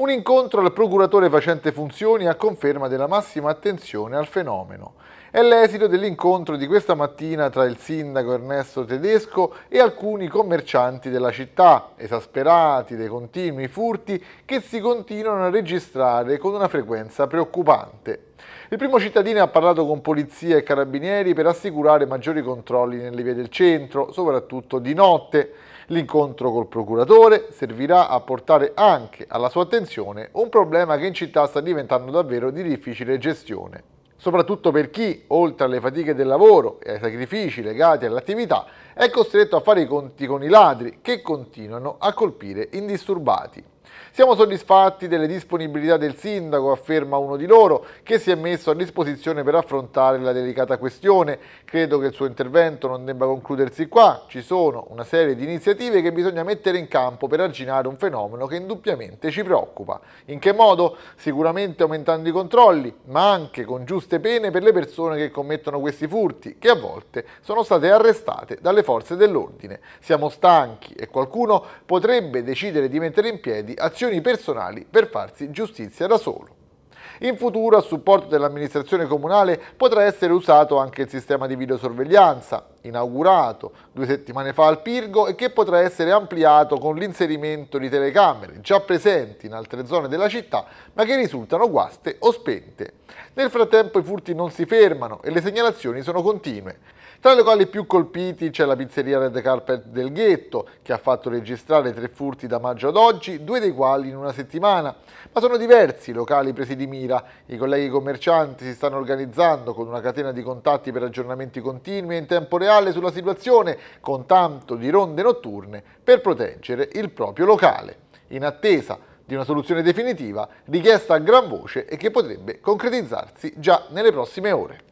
Un incontro al procuratore facente funzioni a conferma della massima attenzione al fenomeno. È l'esito dell'incontro di questa mattina tra il sindaco Ernesto Tedesco e alcuni commercianti della città, esasperati dai continui furti che si continuano a registrare con una frequenza preoccupante. Il primo cittadino ha parlato con polizia e carabinieri per assicurare maggiori controlli nelle vie del centro, soprattutto di notte. L'incontro col procuratore servirà a portare anche alla sua attenzione un problema che in città sta diventando davvero di difficile gestione, soprattutto per chi, oltre alle fatiche del lavoro e ai sacrifici legati all'attività, è costretto a fare i conti con i ladri che continuano a colpire indisturbati. Siamo soddisfatti delle disponibilità del sindaco, afferma uno di loro, che si è messo a disposizione per affrontare la delicata questione. Credo che il suo intervento non debba concludersi qua. Ci sono una serie di iniziative che bisogna mettere in campo per arginare un fenomeno che indubbiamente ci preoccupa. In che modo? Sicuramente aumentando i controlli, ma anche con giuste pene per le persone che commettono questi furti, che a volte sono state arrestate dalle forze dell'ordine. Siamo stanchi e qualcuno potrebbe decidere di mettere in piedi azioni personali per farsi giustizia da solo. In futuro a supporto dell'amministrazione comunale potrà essere usato anche il sistema di videosorveglianza, inaugurato due settimane fa al Pirgo e che potrà essere ampliato con l'inserimento di telecamere già presenti in altre zone della città ma che risultano guaste o spente. Nel frattempo i furti non si fermano e le segnalazioni sono continue. Tra le locali più colpiti c'è la pizzeria Red Carpet del Ghetto, che ha fatto registrare tre furti da maggio ad oggi, due dei quali in una settimana, ma sono diversi i locali presi di mira mira. I colleghi commercianti si stanno organizzando con una catena di contatti per aggiornamenti continui e in tempo reale sulla situazione, con tanto di ronde notturne per proteggere il proprio locale. In attesa di una soluzione definitiva richiesta a gran voce e che potrebbe concretizzarsi già nelle prossime ore.